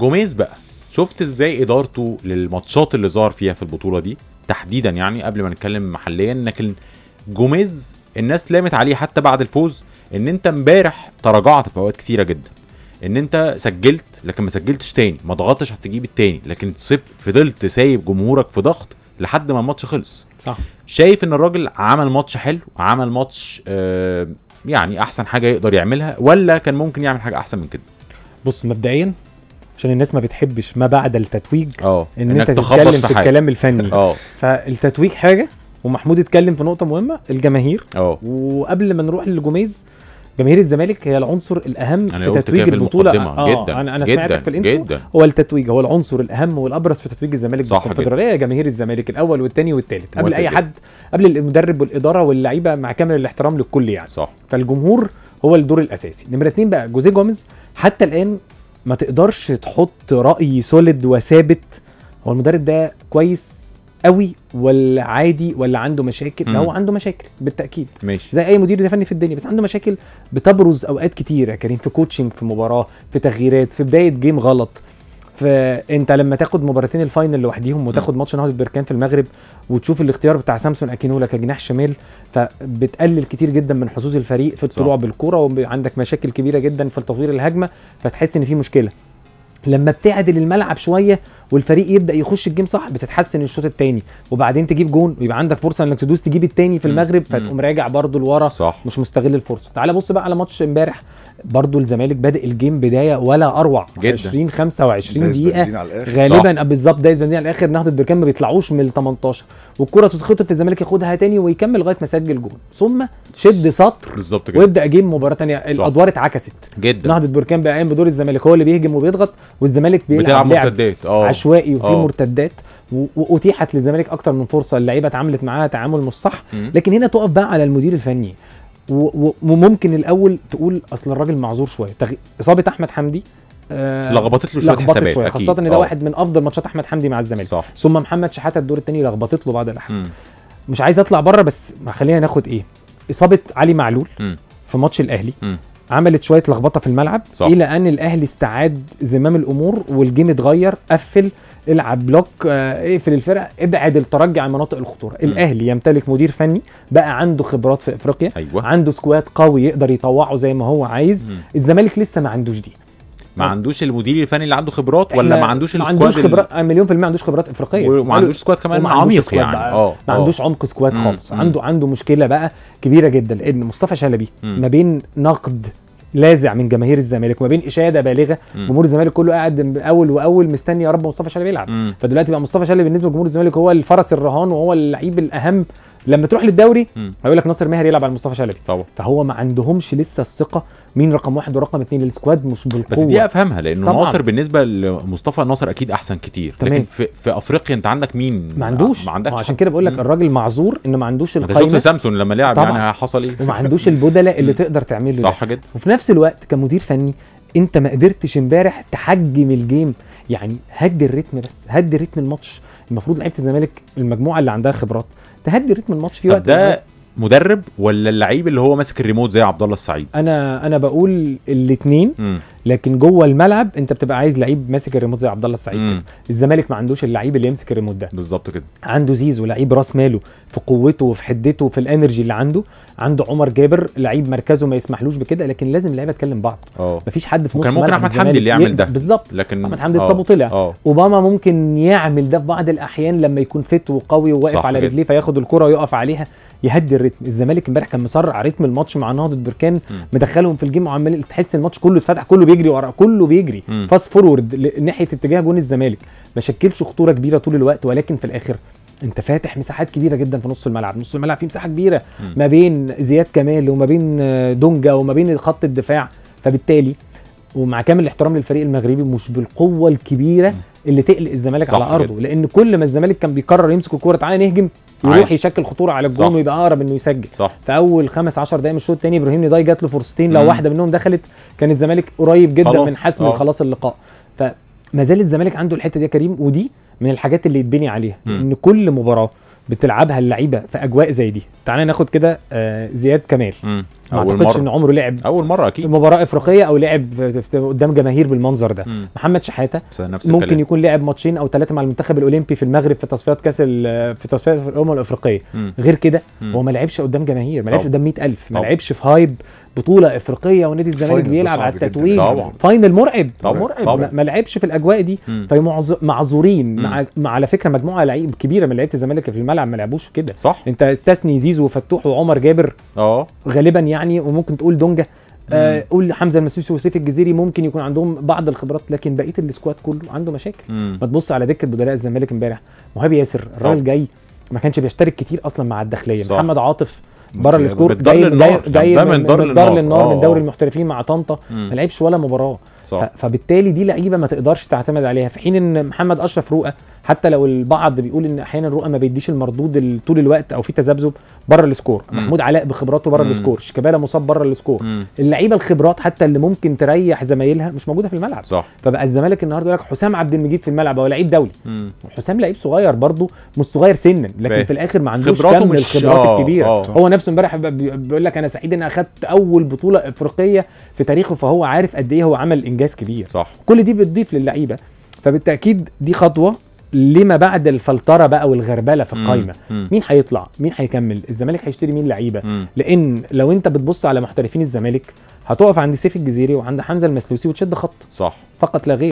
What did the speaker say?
جوميز بقى شفت ازاي ادارته للماتشات اللي ظهر فيها في البطوله دي تحديدا يعني قبل ما نتكلم محليا لكن جوميز الناس لامت عليه حتى بعد الفوز ان انت امبارح تراجعت في اوقات كثيره جدا ان انت سجلت لكن ما سجلتش تاني ما ضغطتش هتجيب التاني لكن فضلت سايب جمهورك في ضغط لحد ما الماتش خلص صح شايف ان الراجل عمل ماتش حلو عمل ماتش آه يعني احسن حاجه يقدر يعملها ولا كان ممكن يعمل حاجه احسن من كده بص مبدئيا عشان الناس ما بتحبش ما بعد التتويج أوه. ان انت تتكلم في, في الكلام الفني اه فالتتويج حاجه ومحمود اتكلم في نقطه مهمه الجماهير اه وقبل ما نروح لجوميز جماهير الزمالك هي العنصر الاهم في تتويج البطوله آه جدا انا انا جداً سمعتك في الانترو جدا هو التتويج هو العنصر الاهم والابرز في تتويج الزمالك بالكونفدراليه جماهير الزمالك الاول والثاني والثالث قبل اي حد قبل المدرب والاداره واللعيبه مع كامل الاحترام للكل يعني صح فالجمهور هو الدور الاساسي نمره اثنين بقى جوزيه جوميز حتى الان ما تقدرش تحط راي سوليد وثابت هو المدرب ده كويس قوي ولا عادي ولا عنده مشاكل لا هو عنده مشاكل بالتاكيد ماشي زي اي مدير فني في الدنيا بس عنده مشاكل بتبرز اوقات كتير يا كريم في كوتشنج في مباراه في تغييرات في بدايه جيم غلط فانت لما تاخد مباراتين الفاينل لوحديهم وتاخد ماتش نهضه بركان في المغرب وتشوف الاختيار بتاع سامسون اكينولا كجناح شمال فبتقلل كتير جدا من حظوظ الفريق في الطلوع بالكوره وعندك مشاكل كبيره جدا في تطوير الهجمه فتحس ان في مشكله لما بتعدل الملعب شويه والفريق يبدا يخش الجيم صح بتتحسن الشوط الثاني وبعدين تجيب جون ويبقى عندك فرصه انك تدوس تجيب الثاني في المغرب فتقوم راجع برده لورا مش مستغل الفرصه تعال بص بقى على ماتش امبارح برده الزمالك بادئ الجيم بدايه ولا اروع جدا 20 25 دقيقه غالبا آه، بالظبط دايس بنزين على الاخر نهضه بركان ما بيطلعوش من ال 18 والكره تتخطف الزمالك ياخدها ثاني ويكمل لغايه ما سجل جون ثم شد سطر بالظبط كده ويبدا جيم مباراه ثانيه الادوار اتعكست جدا نهضه بركان بقى قايم بدور الزمالك هو اللي بيهجم وبيضغط والزمالك بيلعب بتلعب مرتدات اه عشوائي وفي آه. مرتدات واتيحت للزمالك اكتر من فرصه اللعيبه اتعاملت معاها تعامل مش صح لكن هنا تقف بقى على المدير الفني وممكن الاول تقول اصل الراجل معذور شويه تغ... اصابه احمد حمدي آه لخبطت له شويه حسابات شوية. خاصه ان ده آه. واحد من افضل ماتشات احمد حمدي مع الزمالك صح. ثم محمد شحاته الدور الثاني لخبطت له بعض الاحيان مش عايز اطلع بره بس خلينا ناخد ايه اصابه علي معلول م. في ماتش الاهلي م. عملت شويه لخبطه في الملعب صح. الى ان الاهلي استعاد زمام الامور والجيم اتغير قفل العب بلوك آه، اقفل الفرقه ابعد الترجي عن مناطق الخطوره م. الاهلي يمتلك مدير فني بقى عنده خبرات في افريقيا أيوة. عنده سكواد قوي يقدر يطوعه زي ما هو عايز م. الزمالك لسه ما عندوش دي ما طيب. عندوش المدير الفني اللي عنده خبرات ولا ما عندوش السكواد ما عندوش خبرات آه، مليون في المية ما عندوش خبرات افريقيه وما عندوش سكواد كمان عميق يعني اه ما عندوش عمق سكواد خالص عنده عنده مشكله بقى كبيره جدا لان مصطفى شلبي ما بين نقد لاذع من جماهير الزمالك وما بين اشاده بالغه جمهور الزمالك كله قاعد اول واول مستني يا رب مصطفى شلبي يلعب فدلوقتي بقى مصطفى شلبي بالنسبه لجمهور الزمالك هو الفرس الرهان وهو اللعيب الاهم لما تروح للدوري هيقول لك ناصر ماهر يلعب على مصطفى شلبي طبعا فهو ما عندهمش لسه الثقه مين رقم واحد ورقم اثنين للسكواد مش بالقوه بس دي افهمها لانه طبعا. ناصر بالنسبه لمصطفى ناصر اكيد احسن كتير تمام. لكن في, في افريقيا انت عندك مين ما عندوش ما عندكش عشان كده بقول لك الراجل معذور انه ما عندوش القيمه شفت سامسون لما لعب طبعا. يعني حصل ايه وما عندوش البدلاء اللي تقدر تعمله صح جدا وفي نفس الوقت كمدير فني انت ما قدرتش امبارح تحجم الجيم يعني هدي الريتم بس هدي ريتم الماتش المفروض لعيبه الزمالك المجموعه اللي عندها خبرات تهدي رتم الماتش في وقت ده مدرب ولا اللعيب اللي هو ماسك الريموت زي عبد الله السعيد انا انا بقول الاثنين لكن جوه الملعب انت بتبقى عايز لعيب ماسك الريموت زي عبد الله السعيد كده الزمالك ما عندوش اللعيب اللي يمسك الريموت ده بالظبط كده عنده زيزو لعيب راس ماله في قوته وفي حدته وفي الانرجي اللي عنده عنده عمر جابر لعيب مركزه ما يسمحلوش بكده لكن لازم اللعيبه تكلم بعض أوه. مفيش حد في نص كان ممكن احمد حمدي اللي يعمل ده بالظبط لكن احمد حمدي آه. اتصاب وطلع آه. اوباما ممكن يعمل ده في بعض الاحيان لما يكون فت وقوي وواقف على رجليه فياخد الكره ويقف عليها يهدي الريتم الزمالك امبارح كان مسرع ريتم الماتش مع نهضه بركان مدخلهم في الجيم وعمال تحس الماتش كله اتفتح كله بيجري ورا كله بيجري فاست فورورد ناحيه اتجاه جون الزمالك ما شكلش خطوره كبيره طول الوقت ولكن في الاخر انت فاتح مساحات كبيره جدا في نص الملعب نص الملعب فيه مساحه كبيره ما بين زياد كمال وما بين آه، دونجا وما بين خط الدفاع فبالتالي ومع كامل الاحترام للفريق المغربي مش بالقوه الكبيره اللي تقلق الزمالك على ارضه لان كل ما الزمالك كان بيقرر يمسك الكوره تعالى نهجم يروح يشكل خطوره على الجون ويبقى اقرب انه يسجل صح. في اول خمس 10 دقائق من الشوط الثاني ابراهيم نداي جات له فرصتين لو واحده منهم دخلت كان الزمالك قريب جدا خلاص. من حسم أوه. خلاص اللقاء فما زال الزمالك عنده الحته دي يا كريم ودي من الحاجات اللي يتبني عليها مم. ان كل مباراه بتلعبها اللعيبه في اجواء زي دي تعالى ناخد كده آه، زياد كمال مم. ما اعتقدش ان عمره لعب اول مره اكيد في مباراه افريقيه او لعب قدام جماهير بالمنظر ده مم. محمد شحاته نفس ممكن الكلام. يكون لعب ماتشين او ثلاثه مع المنتخب الاولمبي في المغرب في تصفيات كاس في تصفيات الامم الافريقيه مم. غير كده هو ما لعبش قدام جماهير ما لعبش قدام 100000 ما لعبش في هايب بطوله افريقيه ونادي الزمالك بيلعب على التتويج فاينل مرعب طبعًا. مرعب طبعًا. ما لعبش في الاجواء دي فمعذورين مع على فكره مجموعه لعيب كبيره من لعيبه الزمالك في الملعب ما لعبوش كده صح انت استثني زيزو وفتوح وعمر جابر اه غالبا يعني يعني وممكن تقول دونجا آه، قول حمزه المسوسي وسيف الجزيري ممكن يكون عندهم بعض الخبرات لكن بقيه السكواد كله عنده مشاكل ما تبص على دكه بدلاء الزمالك امبارح مهاب ياسر الراجل جاي ما كانش بيشترك كتير اصلا مع الداخليه محمد عاطف بره السكور جاي جاي من دار للنار من آه. دوري المحترفين مع طنطا ما لعبش ولا مباراه فبالتالي دي لعيبه ما تقدرش تعتمد عليها في حين ان محمد اشرف روقه حتى لو البعض بيقول ان احيانا الرؤى ما بيديش المردود طول الوقت او في تذبذب بره السكور مم. محمود علاء بخبراته بره السكور شيكابالا مصاب بره السكور اللعيبه الخبرات حتى اللي ممكن تريح زمايلها مش موجوده في الملعب صح. فبقى الزمالك النهارده لك حسام عبد المجيد في الملعب هو لعيب دولي مم. حسام لعيب صغير برضه مش صغير سنا لكن بيه. في الاخر ما عندوش كم من الخبرات آه. الكبيره آه. هو نفسه امبارح بيقول لك انا سعيد ان اخذت اول بطوله افريقيه في تاريخه فهو عارف قد ايه هو عمل انجاز كبير صح. كل دي بتضيف للعيبه فبالتاكيد دي خطوه لما بعد الفلتره بقى والغربله في القايمه مين هيطلع مين هيكمل الزمالك هيشتري مين لعيبه لان لو انت بتبص على محترفين الزمالك هتقف عند سيف الجزيري وعند حمزه المسلوسي وتشد خط صح فقط لا غير